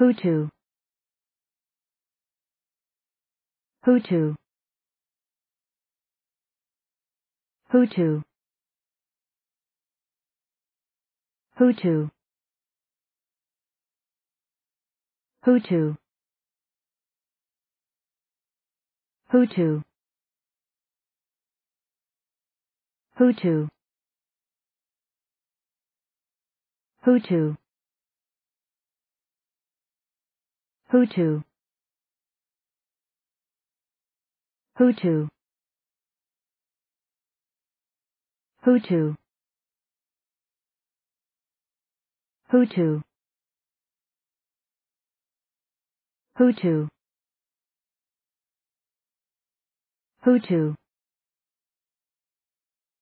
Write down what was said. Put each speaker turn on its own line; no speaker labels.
Hutu Hutu Hutu Hutu Hutu Hutu Hutu Hutu Hutu Hutu Hutu Hutu Hutu Hutu